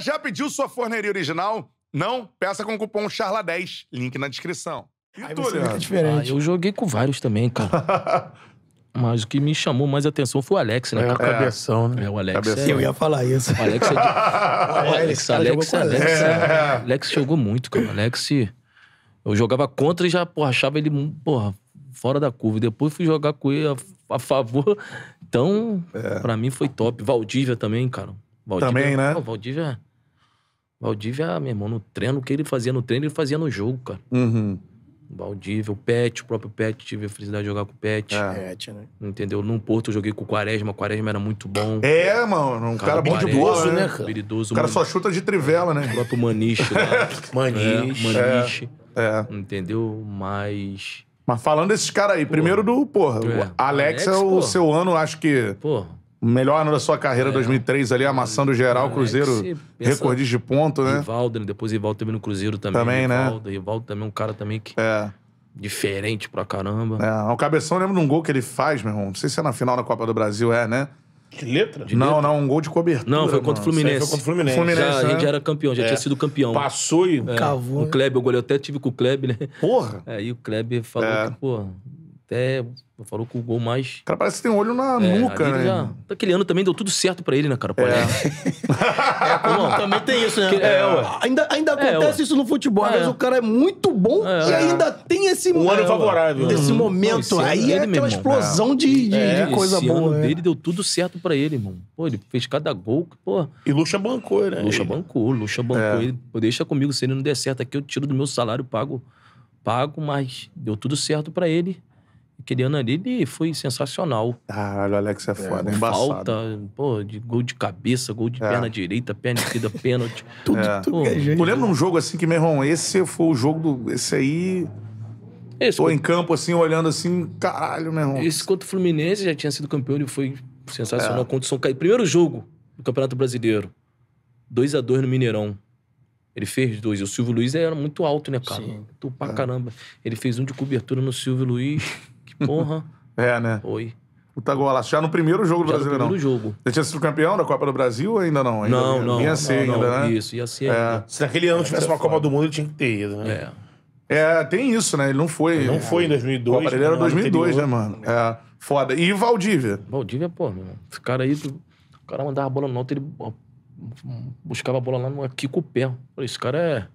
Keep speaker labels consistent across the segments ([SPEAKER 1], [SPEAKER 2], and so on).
[SPEAKER 1] já pediu sua forneria original? Não? Peça com o cupom CHARLA10, link na descrição. E Aí você diferente. Ah,
[SPEAKER 2] eu joguei com vários também, cara. Mas o que me chamou mais atenção foi o Alex, né? É, cara? cabeção, né? É, o Alex. É... Eu ia falar isso. O Alex é de... o Alex, Alex, Alex, Alex, é. Alex jogou muito, cara. O Alex, eu jogava contra e já porra, achava ele porra, fora da curva. Depois fui jogar com ele a, a favor. Então, é. pra mim foi top. Valdívia também, cara. Valdívia, também, é- né? Não, Valdívia é- Valdívia, ah, meu irmão, no treino, o que ele fazia no treino, ele fazia no jogo, cara. Uhum. Valdívia, o Pet, o próprio Pet, tive a felicidade de jogar com o Pet. É. Pet, né? Entendeu? Num Porto eu joguei com o Quaresma, o Quaresma era muito bom.
[SPEAKER 1] É, mano, um cara, cara bom de né? né cara? Peridoso, o cara só chuta de trivela, né? O próprio Maniche lá.
[SPEAKER 2] Maniche. É, Maniche. É.
[SPEAKER 1] é. Entendeu? Mas... Mas falando desses caras aí, porra. primeiro do, porra, é. o Alex, Alex é o porra. seu ano, acho que... Porra. Melhor ano da sua carreira, é. 2003 ali, amassando geral, Cruzeiro, é de
[SPEAKER 2] ponto, né? Rivaldo, né? depois Rivaldo teve no Cruzeiro também. Também, Rivaldo, né? Rivaldo também é um cara também que... É. Diferente pra caramba.
[SPEAKER 1] É, o Cabeção lembra de um gol que ele faz, meu irmão. Não sei se é na final da Copa do Brasil, é, né? Que letra? De não, letra? não, um gol de cobertura. Não, foi contra o Fluminense. Foi contra o Fluminense. Fluminense já, né? A gente já né? era campeão, já é. tinha sido campeão. Passou e é, cavou. O
[SPEAKER 2] Kleber, o goleiro, eu até tive com o Kleber, né? Porra! Aí é, o Kleber falou é. que, porra, até falou com o gol mais. Cara, parece que tem um olho na é, nuca, né? Já, então, aquele ano também deu tudo certo pra ele, né, cara? É.
[SPEAKER 1] É, pô, é. é também
[SPEAKER 2] tem isso, né? é, é
[SPEAKER 1] Ainda, ainda acontece isso no futebol. Às vezes o cara é muito bom e ainda tem
[SPEAKER 2] esse. Um ano favorável. Desse uhum. momento. Pô, Aí é aquela explosão de, de, de, coisa esse boa. Ano né? dele deu tudo certo pra ele, irmão. Pô, ele fez cada gol. pô. E Luxa bancou, né? Luxa bancou, Luxa bancou. Ele, pô, deixa comigo, se ele não der certo aqui, eu tiro do meu salário, pago. Pago, mas deu tudo certo pra ele Aquele ano ali ele foi sensacional. Caralho, o Alex é, é foda, é, embaçado. Falta, pô, de gol de cabeça, gol de é. perna direita, perna esquerda, pênalti. Tudo, é. tudo.
[SPEAKER 1] É, tu lembra um jogo assim que, meu irmão, esse foi o jogo do. Esse
[SPEAKER 2] aí. Esse Tô contra... em campo assim, olhando assim, caralho, meu irmão. Esse contra o Fluminense já tinha sido campeão, ele foi sensacional. É. Contra o São Caetano. Primeiro jogo do Campeonato Brasileiro. 2 a 2 no Mineirão. Ele fez dois. O Silvio Luiz era muito alto, né, cara? Tô pra é. caramba. Ele fez um de cobertura no Silvio Luiz. Que porra. é, né? Foi.
[SPEAKER 1] Puta golaço. Já no primeiro jogo do Brasileirão. No primeiro jogo. Você tinha sido campeão da Copa do Brasil ou ainda não? Ainda não, não. Ia ser não, ainda, não. né? Isso, ia ser é. ainda. Se naquele ano tivesse uma foda. Copa do Mundo, ele tinha que ter ido, né? É. é tem isso, né? Ele não foi. Ele não foi em 2002. Copa dele era 2002, né? anterior, né, mano? É. Foda. E
[SPEAKER 2] Valdívia? Valdívia, pô, meu. Esse cara aí, o cara mandava a bola no alto, ele buscava a bola lá no, aqui com o pé. esse cara é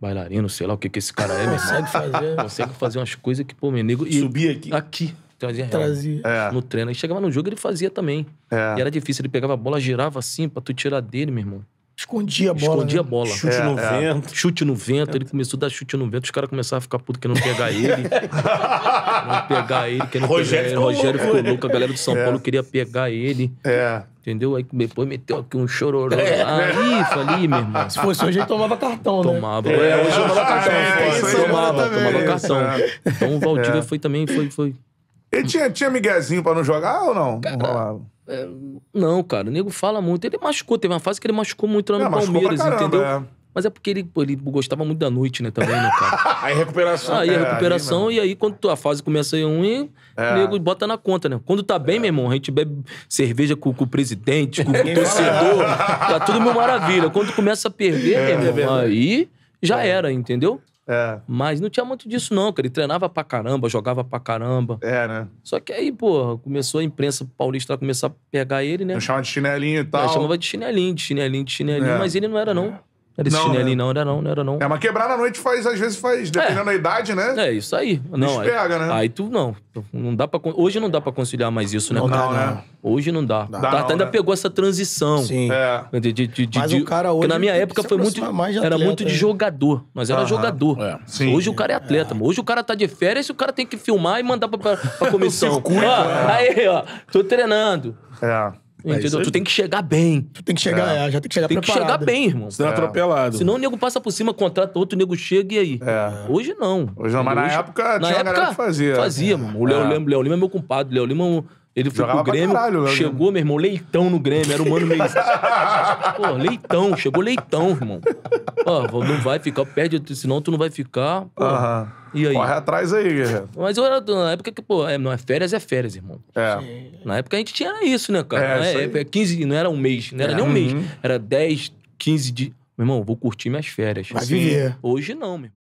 [SPEAKER 2] bailarino, sei lá o que que esse cara é, mas consegue fazer. Consegue fazer umas coisas que, pô, meu nego. Subia aqui. Aqui. Trazia, Trazia. É. no treino. Aí chegava no jogo, ele fazia também. É. E era difícil, ele pegava a bola, girava assim pra tu tirar dele, meu irmão. Escondia a bola. Escondia a né? bola. Chute é, no é. vento. Chute no vento. Ele é. começou a dar chute no vento. Os caras começaram a ficar puto querendo pegar ele. não pegar ele. Querendo Rogério pegar ele. Rogério ficou louco. A galera do São é. Paulo queria pegar ele. É. Entendeu? Aí depois meteu aqui um chororô. É. Aí, né? ali, meu irmão. Se fosse hoje, ele tomava cartão, né? Tomava. É, é hoje tomava é, cartão. É, tomava, tomava cartão.
[SPEAKER 1] Então o Valdívia é. foi também, foi, foi. Ele tinha, tinha miguezinho pra não jogar ou não? Cara,
[SPEAKER 2] não É, não, cara, o nego fala muito. Ele machucou, teve uma fase que ele machucou muito lá no Palmeiras, entendeu? É. Mas é porque ele, pô, ele gostava muito da noite, né, também, né, cara? É é né? aí
[SPEAKER 1] recuperação. Aí a recuperação,
[SPEAKER 2] aí, e aí quando a fase começa aí ruim, é. nego bota na conta, né? Quando tá bem, é. meu irmão, a gente bebe cerveja com, com o presidente, com o torcedor, tá tudo mil maravilha. Quando começa a perder, é, meu irmão, é aí já era, entendeu? É. Mas não tinha muito disso, não, cara. Ele treinava pra caramba, jogava pra caramba. É, né? Só que aí, pô, começou a imprensa paulista a começar a pegar ele, né? Eu chamava de chinelinho e tal. Eu chamava de chinelinho, de chinelinho, de chinelinho, é. mas ele não era, não. Era esse não, chinelinho, né? não, era não, não era não. É, mas
[SPEAKER 1] quebrar na noite faz, às vezes faz,
[SPEAKER 2] é. dependendo é. da idade, né? É, isso aí. Não, aí, pega, né? Aí tu não. não dá pra, hoje não dá pra conciliar mais isso, né? Não, não, né? Hoje não dá. dá tá, ainda né? pegou essa transição. Sim. É. De, de, de, mas o cara hoje. Porque na minha época foi muito. Atleta, era muito de né? jogador. mas era jogador. É. Sim. Hoje o cara é atleta, é. Hoje o cara tá de férias e o cara tem que filmar e mandar pra, pra, pra comissão. circuito, ó, ah, né? Aí, ó, tô treinando. É. É entendeu? Tu tem que chegar bem. Tu tem que chegar, é. É, já tem que chegar tem preparado. Tem que chegar bem, irmão. Senão é, é. atropelado. Senão o nego passa por cima, contrata outro, o nego chega e aí. É. Hoje não. Hoje não, mas Hoje, na época na tinha época, galera que fazia. Fazia, mano. O Léo é. Lima, Lima é meu compadre. Léo Lima é ele foi Jogava pro Grêmio, caralho, né? chegou, meu irmão, leitão no Grêmio, era o mano meio... Pô, leitão, chegou leitão, irmão. Ó, não vai ficar, perde, senão tu não vai ficar, Aham. E aí? Corre atrás aí, guerreiro. Mas eu era na época que, pô, é, não é férias, é férias, irmão. É. Na época a gente tinha isso, né, cara? É, não, é, isso é 15, é não era um mês, não era é. nem um uhum. mês. Era 10, 15 dias. Meu irmão, vou curtir minhas férias. Vai viver. Hoje não, meu